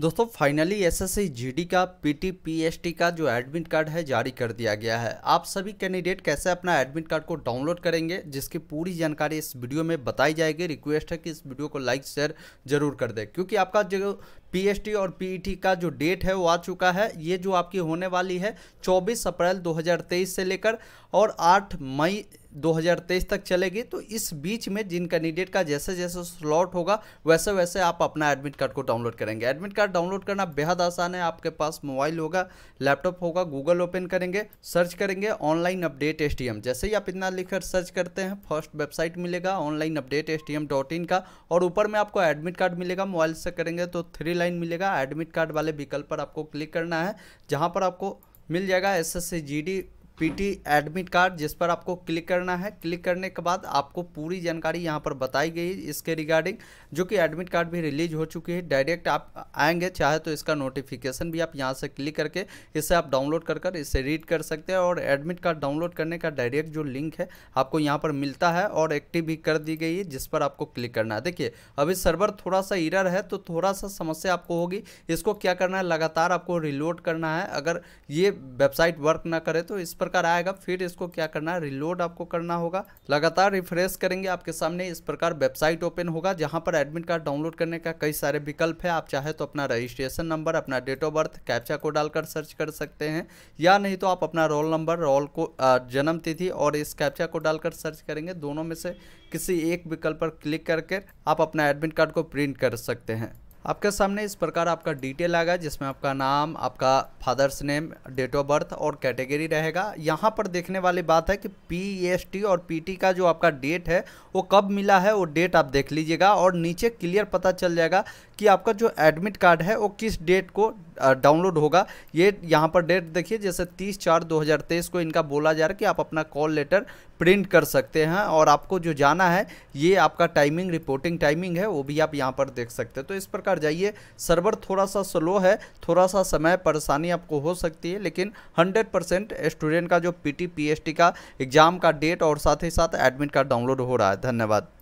दोस्तों finally SSC GD का PT T का जो एडमिट कार्ड है जारी कर दिया गया है आप सभी कैंडिडेट कैसे अपना एडमिट कार्ड को डाउनलोड करेंगे जिसकी पूरी जानकारी इस वीडियो में बताई जाएगी रिक्वेस्ट है कि इस वीडियो को लाइक शेयर जरूर कर दें क्योंकि आपका जो पीएसटी और पीईटी e का जो डेट है वो आ चुका है ये जो आपकी होने वाली है 24 अप्रैल 2023 से लेकर और 8 मई 2023 तक चलेगी तो इस बीच में जिन कैंडिडेट का जैसे जैसे स्लॉट होगा वैसे वैसे आप अपना एडमिट कार्ड को डाउनलोड करेंगे एडमिट कार्ड डाउनलोड करना बेहद आसान है आपके पास मोबाइल होगा लैपटॉप होगा गूगल ओपन करेंगे सर्च करेंगे ऑनलाइन अपडेट एस जैसे ही आप इतना लिखकर सर्च करते हैं फर्स्ट वेबसाइट मिलेगा ऑनलाइन अपडेट एस का और ऊपर में आपको एडमिट कार्ड मिलेगा मोबाइल से करेंगे तो थ्री लाइन मिलेगा एडमिट कार्ड वाले विकल्प पर आपको क्लिक करना है जहाँ पर आपको मिल जाएगा S S C G D PT admit card जिस पर आपको क्लिक करना है क्लिक करने के बाद आपको पूरी जानकारी यहाँ पर बताई गई इसके रिगार्डिंग जो कि एडमिट कार्ड भी रिलीज हो चुकी है डायरेक्ट आप आएंगे चाहे तो इसका नोटिफिकेशन भी आप यहाँ से क्लिक करके इसे आप डाउनलोड कर कर इसे रीड कर सकते हैं और एडमिट कार्ड डाउनलोड करने का डायरेक्ट जो लिंक है आपको यहाँ पर मिलता है और एक्टिव भी कर दी गई है जिस पर आपको क्लिक करना है देखिए अभी सर्वर थोड़ा सा इरर है तो थोड़ा सा समस्या आपको होगी इसको क्या करना है लगातार आपको रिलोड करना है अगर ये वेबसाइट वर्क ना करे तो इस पर प्रकार आएगा फिर इसको क्या करना है रिलोड आपको करना होगा लगातार रिफ्रेश करेंगे आपके सामने इस प्रकार वेबसाइट ओपन होगा जहां पर एडमिट कार्ड डाउनलोड करने का कई सारे विकल्प है आप चाहे तो अपना रजिस्ट्रेशन नंबर अपना डेट ऑफ बर्थ कैप्चा को डालकर सर्च कर सकते हैं या नहीं तो आप अपना रोल नंबर रोल को जन्म तिथि और इस कैप्चा को डालकर सर्च करेंगे दोनों में से किसी एक विकल्प पर क्लिक करके आप अपना एडमिट कार्ड को प्रिंट कर सकते हैं आपके सामने इस प्रकार आपका डिटेल आ गया जिसमें आपका नाम आपका father's name date of birth और कैटेगरी रहेगा यहाँ पर देखने वाली बात है कि पी एस टी और पी टी का जो आपका डेट है वो कब मिला है वो डेट आप देख लीजिएगा और नीचे क्लियर पता चल जाएगा कि आपका जो एडमिट कार्ड है वो किस डेट को डाउनलोड होगा ये यहाँ पर डेट देखिए जैसे 30 चार 2023 को इनका बोला जा रहा है कि आप अपना कॉल लेटर प्रिंट कर सकते हैं और आपको जो जाना है ये आपका टाइमिंग रिपोर्टिंग टाइमिंग है वो भी आप यहाँ पर देख सकते हैं तो इस प्रकार जाइए सर्वर थोड़ा सा स्लो है थोड़ा सा समय परेशानी परेशानी आपको हो सकती है लेकिन 100 परसेंट स्टूडेंट का जो पीटी पीएसटी का एग्ज़ाम का डेट और साथ ही साथ एडमिट कार्ड डाउनलोड हो रहा है धन्यवाद